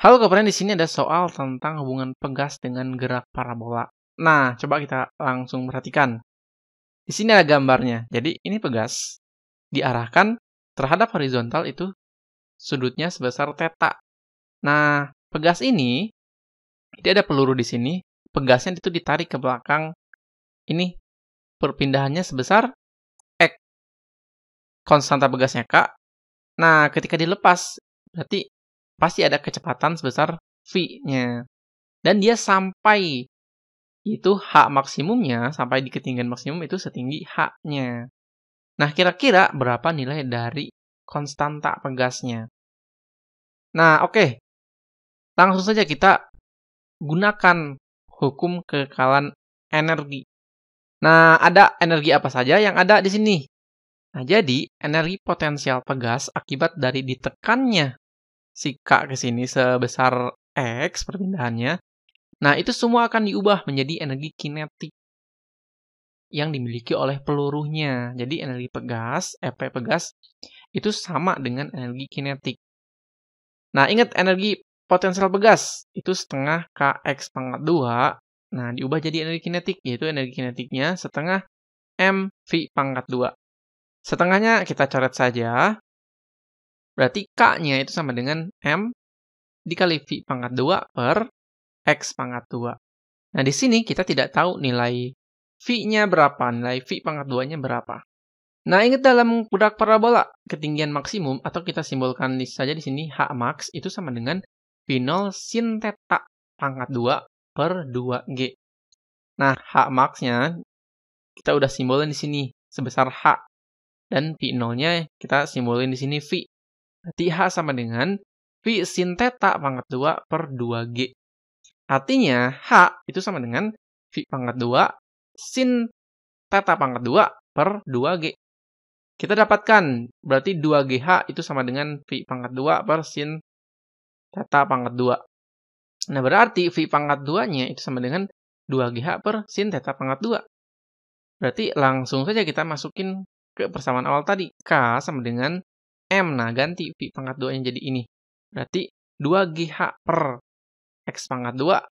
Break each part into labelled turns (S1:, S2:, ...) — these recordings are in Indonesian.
S1: Halo kawan di sini ada soal tentang hubungan pegas dengan gerak parabola. Nah, coba kita langsung perhatikan. Di sini ada gambarnya. Jadi ini pegas diarahkan terhadap horizontal itu sudutnya sebesar theta. Nah, pegas ini jadi ada peluru di sini. Pegasnya itu ditarik ke belakang. Ini perpindahannya sebesar x. Konstanta pegasnya k. Nah, ketika dilepas berarti pasti ada kecepatan sebesar v-nya. Dan dia sampai itu h maksimumnya, sampai di ketinggian maksimum itu setinggi h-nya. Nah, kira-kira berapa nilai dari konstanta pegasnya? Nah, oke. Okay. Langsung saja kita gunakan hukum kekalan energi. Nah, ada energi apa saja yang ada di sini? Nah, jadi energi potensial pegas akibat dari ditekannya si K ke sini sebesar X perpindahannya. Nah, itu semua akan diubah menjadi energi kinetik yang dimiliki oleh peluruhnya. Jadi energi pegas, EP pegas, itu sama dengan energi kinetik. Nah, ingat energi potensial pegas itu setengah KX pangkat 2. Nah, diubah jadi energi kinetik, yaitu energi kinetiknya setengah MV pangkat 2. Setengahnya kita coret saja, Berarti K-nya itu sama dengan M dikali V pangkat 2 per X pangkat 2. Nah, di sini kita tidak tahu nilai V-nya berapa, nilai V pangkat 2-nya berapa. Nah, ingat dalam budak parabola, ketinggian maksimum atau kita simbolkan saja di sini H max itu sama dengan V0 sin theta pangkat 2 per 2G. Nah, H max-nya kita udah simbolin di sini sebesar H. Dan V0-nya kita simbolin di sini V. H sama dengan V sin theta pangkat 2 per 2G. Artinya, H itu sama dengan V pangkat 2 sin theta pangkat 2 per 2G. Kita dapatkan, berarti 2GH itu sama dengan V pangkat 2 per sin theta pangkat 2. Nah, berarti V pangkat 2-nya itu sama dengan 2GH per sin theta pangkat 2. Berarti langsung saja kita masukin ke persamaan awal tadi. K sama dengan M. Nah, ganti V pangkat 2-nya jadi ini. Berarti 2GH per X pangkat 2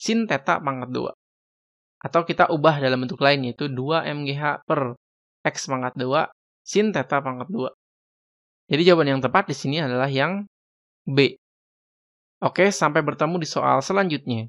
S1: sin theta pangkat 2. Atau kita ubah dalam bentuk lain yaitu 2MGH per X pangkat 2 sin theta pangkat 2. Jadi jawaban yang tepat di sini adalah yang B. Oke, sampai bertemu di soal selanjutnya.